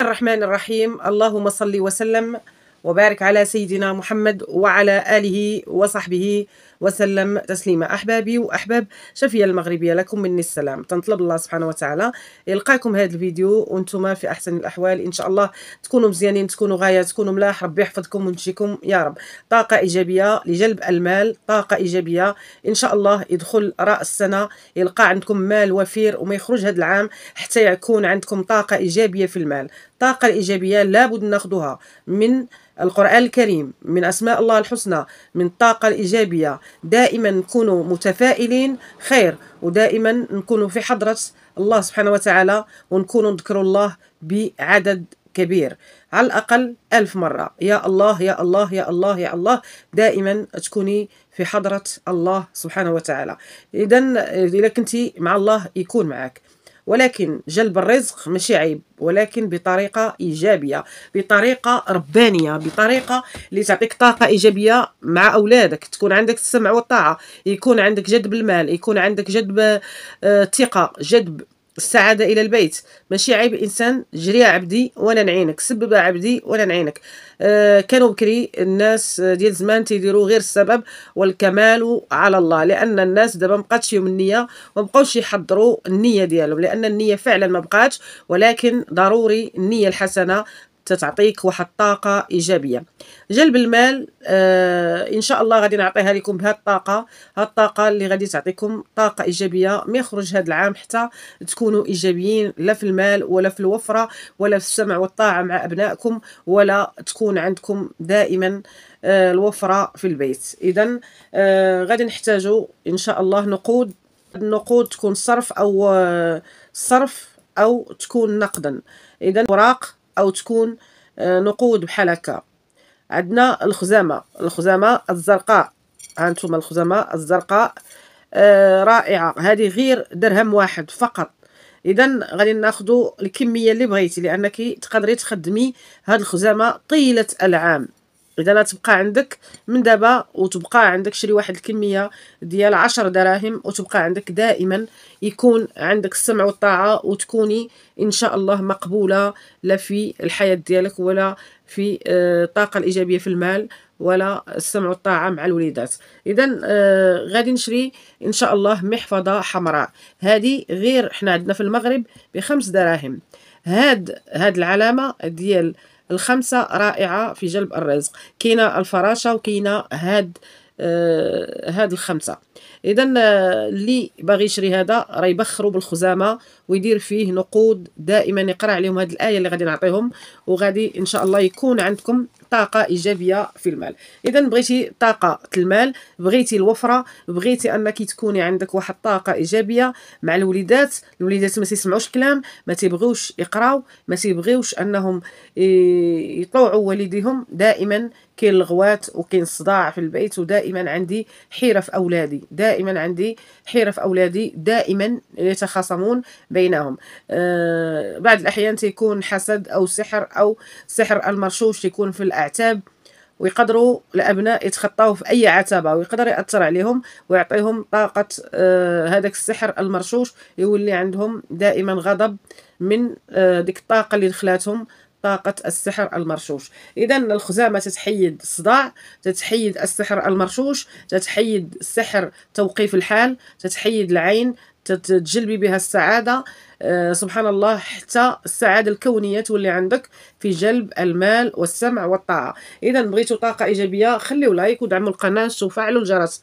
الرحمن الرحيم اللهم صل وسلم وبارك على سيدنا محمد وعلى آله وصحبه وسلم تسليما أحبابي وأحباب شفية المغربية لكم مني السلام تنطلب الله سبحانه وتعالى يلقاكم هذا الفيديو وانتم في أحسن الأحوال إن شاء الله تكونوا مزيانين تكونوا غاية تكونوا ملاح ربي يحفظكم وينجيكم يا رب طاقة إيجابية لجلب المال طاقة إيجابية إن شاء الله يدخل رأس السنة يلقى عندكم مال وفير وما يخرج هذا العام حتى يكون عندكم طاقة إيجابية في المال الطاقة الإيجابية لابد ناخدها من القرآن الكريم من أسماء الله الحسنى من الطاقة الإيجابية دائما نكونوا متفائلين خير ودائما نكونوا في حضرة الله سبحانه وتعالى ونكونوا نذكروا الله بعدد كبير على الأقل ألف مرة يا الله يا الله يا الله يا الله دائما تكوني في حضرة الله سبحانه وتعالى إذا إذا كنتي مع الله يكون معك ولكن جلب الرزق ماشي عيب ولكن بطريقه ايجابيه بطريقه ربانيه بطريقه اللي تعطيك طاقه ايجابيه مع اولادك تكون عندك السمع والطاعه يكون عندك جذب المال يكون عندك جذب آه، الثقه جذب السعادة إلى البيت ماشي عيب الإنسان جري عبدي وأنا نعينك سبب عبدي وأنا نعينك آه كانوا بكري الناس ديال زمان تيديروا غير السبب والكمال على الله لأن الناس دابا مبقاتش فيهم النية ومبقاوش يحضروا النية ديالهم لأن النية فعلا مبقاتش ولكن ضروري النية الحسنة تتعطيك واحد الطاقة إيجابية جلب المال آه إن شاء الله غادي نعطيها لكم بهاد الطاقة هاد الطاقة اللي غادي تعطيكم طاقة إيجابية ما يخرج هاد العام حتى تكونوا إيجابيين لا في المال ولا في الوفرة ولا في السمع والطاعة مع أبنائكم ولا تكون عندكم دائما آه الوفرة في البيت إذا آه غادي نحتاجوا إن شاء الله نقود النقود تكون صرف أو آه، صرف أو تكون نقدا إذا أوراق او تكون آه، نقود بحال هكا عندنا الخزامه الخزامه الزرقاء هانتوما الخزامه الزرقاء آه رائعه هذه غير درهم واحد فقط اذا غادي ناخذ الكميه اللي بغيتي لانك تقدري تخدمي هذه الخزامه طيله العام اذا لا تبقى عندك من دابا وتبقى عندك شري واحد الكميه ديال عشر دراهم وتبقى عندك دائما يكون عندك السمع والطاعه وتكوني ان شاء الله مقبوله لا في الحياه ديالك ولا في آه، الطاقه الايجابيه في المال ولا السمع والطاعه مع الوليدات اذا آه، غادي نشري ان شاء الله محفظه حمراء هذه غير حنا عندنا في المغرب بخمس دراهم هاد هاد العلامه ديال الخمسة رائعة في جلب الرزق كاينة الفراشة وكاينة هاد آه هاد الخمسة اذا آه، اللي باغي يشري هذا راه يبخروا بالخزامه ويدير فيه نقود دائما يقرا عليهم هذه الايه اللي غادي نعطيهم وغادي ان شاء الله يكون عندكم طاقه ايجابيه في المال اذا بغيتي طاقه المال بغيتي الوفره بغيتي انك تكوني عندك واحد الطاقه ايجابيه مع الوليدات الوليدات ما تيسمعوش كلام ما تيبغيوش يقراو ما تيبغيوش انهم إيه، يطوعوا والديهم دائما كاين الغوات وكاين الصداع في البيت ودائما عندي حيره في اولادي دائما عندي حيره في اولادي دائما يتخاصمون بينهم آه بعض الاحيان تيكون حسد او سحر او سحر المرشوش يكون في اعتاب ويقدروا الابناء يتخطاو في اي عتبه ويقدر ياثر عليهم ويعطيهم طاقه آه، هذاك السحر المرشوش يولي عندهم دائما غضب من آه، ديك الطاقه اللي دخلاتهم طاقة السحر المرشوش إذا الخزامة تتحيد الصداع تتحيد السحر المرشوش تتحيد السحر توقيف الحال تتحيد العين تتجلبي بها السعادة آه، سبحان الله حتى السعادة الكونية تولي عندك في جلب المال والسمع والطاعة إذا بغيتوا طاقة إيجابية خليو لايك ودعموا القناة وفعلوا الجرس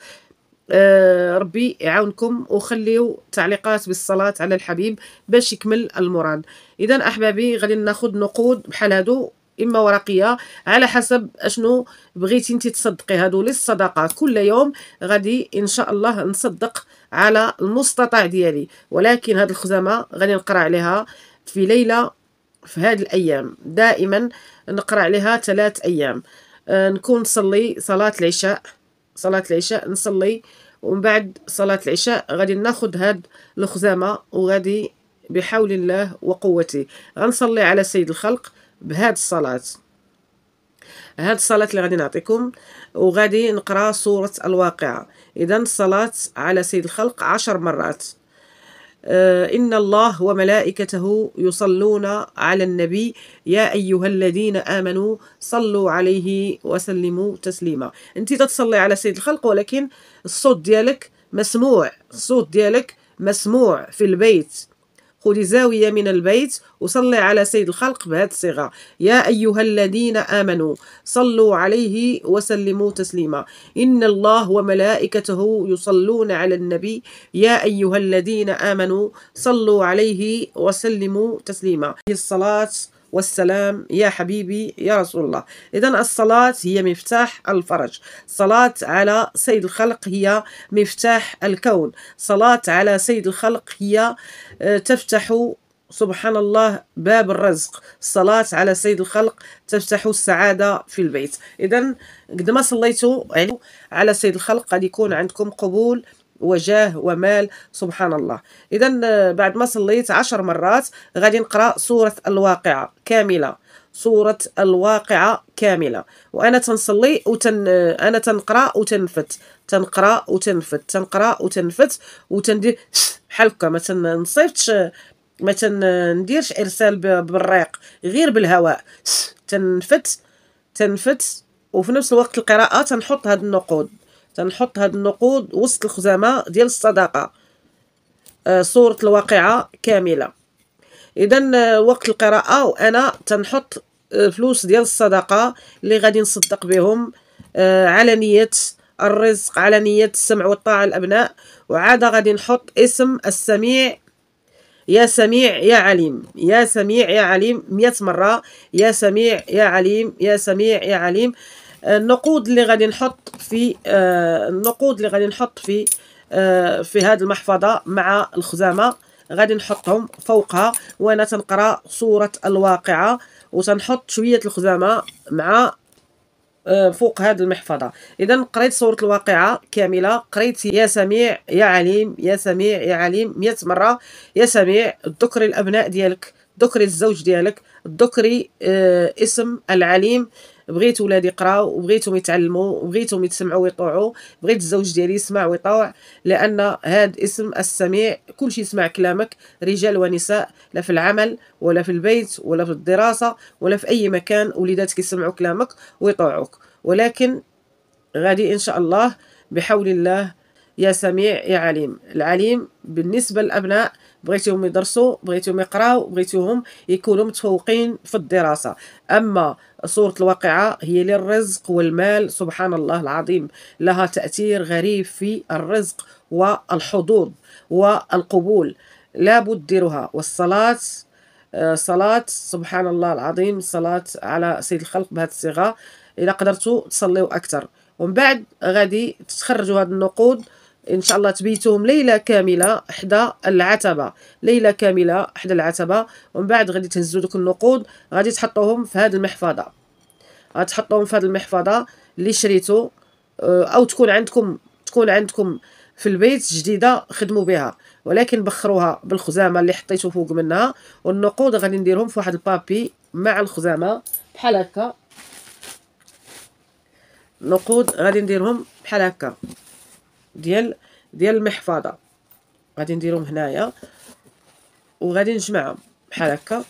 آه، ربي يعاونكم وخليو تعليقات بالصلاة على الحبيب باش يكمل المراد إذا أحبابي غادي ناخد نقود بحال هادو اما ورقيه على حسب اشنو بغيتي انت تصدقي هادو الصدقه كل يوم غادي ان شاء الله نصدق على المستطاع ديالي ولكن هاد الخزامه غادي نقرا عليها في ليله في هاد الايام دائما نقرا عليها ثلاث ايام أه نكون نصلي صلاه العشاء صلاه العشاء نصلي ومن بعد صلاه العشاء غادي ناخذ هاد الخزامه وغادي بحول الله وقوته غنصلي على سيد الخلق بهاد الصلاه هاد الصلاة اللي غادي نعطيكم وغادي نقرا سورة الواقعة إذا الصلاة على سيد الخلق عشر مرات آه، إن الله وملائكته يصلون على النبي يا أيها الذين آمنوا صلوا عليه وسلموا تسليما أنت تتصلي على سيد الخلق ولكن الصوت ديالك مسموع الصوت ديالك مسموع في البيت خذي زاوية من البيت وصلي على سيد الخلق بهذه الصيغة يا أيها الذين آمنوا صلوا عليه وسلموا تسليما إن الله وملائكته يصلون على النبي يا أيها الذين آمنوا صلوا عليه وسلموا تسليما الصلاة والسلام يا حبيبي يا رسول الله إذا الصلاة هي مفتاح الفرج صلاة على سيد الخلق هي مفتاح الكون صلاة على سيد الخلق هي آه، تفتح سبحان الله باب الرزق الصلاة على سيد الخلق تفتح السعادة في البيت إذا قد ما صليتوا على سيد الخلق قد يكون عندكم قبول وجاه ومال سبحان الله اذا آه، بعد ما صليت عشر مرات غادي نقرا سوره الواقعه كامله سوره الواقعه كامله وانا تنصلي وتن آه، انا تنقرا وتنفت تنقرا وتنفت تنقرا وتنفت وتندير بحال هكا ما تنصيفطش ما تنديرش آه، ارسال بالريق غير بالهواء تنفت تنفت وفي نفس الوقت القراءه تنحط هاد النقود تنحط هاد النقود وسط الخزامه ديال الصدقه آه، صوره الواقعه كامله اذا آه، وقت القراءه وانا تنحط آه، فلوس ديال الصدقه اللي غادي نصدق بهم على نيه الرزق على نيه السمع والطاعه الابناء وعاده غادي نحط اسم السميع يا سميع يا عليم يا سميع يا عليم مئة مرة يا سميع يا عليم يا سميع يا عليم النقود اللي غادي نحط في آه، النقود اللي غادي نحط في آه، في هذه المحفظه مع الخزامه غادي نحطهم فوقها وانا تنقرا صوره الواقعه وتنحط شويه الخزامه مع آه، فوق هذه المحفظه اذا قريت صوره الواقعه كامله قريت يا سميع يا عليم يا سميع يا عليم 100 مره يا سميع ذكري الابناء ديالك ذكري الزوج ديالك ذكري اسم العليم بغيت ولادي يقراو وبغيتهم يتعلموا وبغيتهم يتسمعوا ويطوعوا بغيت الزوج ديالي يسمع ويطوع لان هاد اسم السميع كلشي يسمع كلامك رجال ونساء لا في العمل ولا في البيت ولا في الدراسه ولا في اي مكان وليداتك يسمعوا كلامك ويطوعوك ولكن غادي ان شاء الله بحول الله يا سميع يا عليم العليم بالنسبه للابناء بغيتيهم يدرسوا بغيتيهم يقراو بغيتيهم يكونوا متفوقين في الدراسه اما صوره الواقعه هي للرزق والمال سبحان الله العظيم لها تاثير غريب في الرزق والحظوظ والقبول لا بد ديروها والصلاه آه، صلاة سبحان الله العظيم صلاة على سيد الخلق بهذه الصيغة إلى قدرتوا تصليوا أكثر ومن بعد غادي تخرجوا هذه النقود ان شاء الله تبيتوهم ليله كامله حدا العتبه ليله كامله حدا العتبه ومن بعد غادي تهزوا دوك النقود غادي تحطوهم في هذه المحفظه غتحطوهم في هذه المحفظه اللي شريتو آه، او تكون عندكم تكون عندكم في البيت جديده خدموا بها ولكن بخروها بالخزامه اللي حطيتو فوق منها والنقود غادي نديرهم في واحد البابي مع الخزامه بحال هكا نقود غادي نديرهم بحال هكا ديال ديال المحفظه غادي نديرهم هنايا وغادي نجمعهم بحال هكا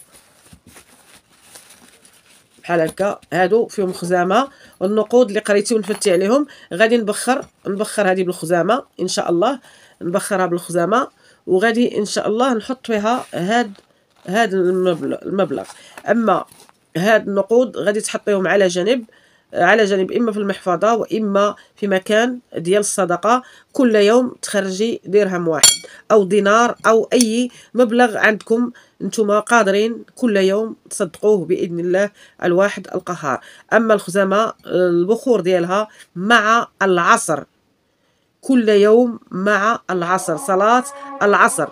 بحال هكا هادو فيهم خزامه والنقود اللي قريتي ونفتي عليهم غادي نبخر نبخر هذه بالخزامه ان شاء الله نبخرها بالخزامه وغادي ان شاء الله نحط فيها هاد هاد المبلغ اما هاد النقود غادي تحطيهم على جنب على جانب اما في المحفظه واما في مكان ديال الصدقه كل يوم تخرجي درهم واحد او دينار او اي مبلغ عندكم نتوما قادرين كل يوم تصدقوه باذن الله الواحد القهار اما الخزامه البخور ديالها مع العصر كل يوم مع العصر صلاه العصر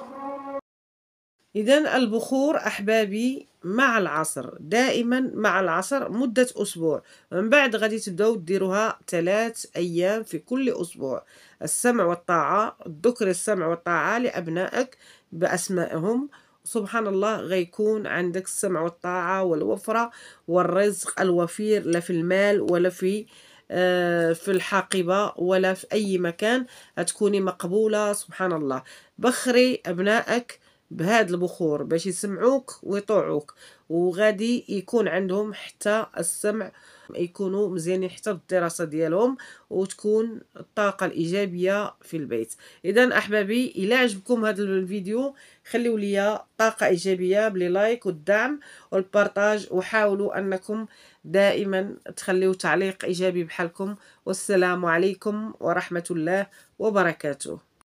اذا البخور احبابي مع العصر دائما مع العصر مدة أسبوع من بعد غادي تبداو ديروها ثلاث أيام في كل أسبوع السمع والطاعة ذكر السمع والطاعة لأبنائك بأسمائهم سبحان الله غيكون عندك السمع والطاعة والوفرة والرزق الوفير لا في المال ولا في آه، في الحاقبة ولا في أي مكان تكوني مقبولة سبحان الله بخري أبنائك بهاد البخور باش يسمعوك ويطوعوك وغادي يكون عندهم حتى السمع يكونوا مزيانين حتى بالدراسه الدراسه ديالهم وتكون الطاقه الايجابيه في البيت اذا احبابي الى عجبكم هذا الفيديو خليوا لي طاقه ايجابيه بلي لايك والدعم والبارطاج وحاولوا انكم دائما تخليوا تعليق ايجابي بحالكم والسلام عليكم ورحمه الله وبركاته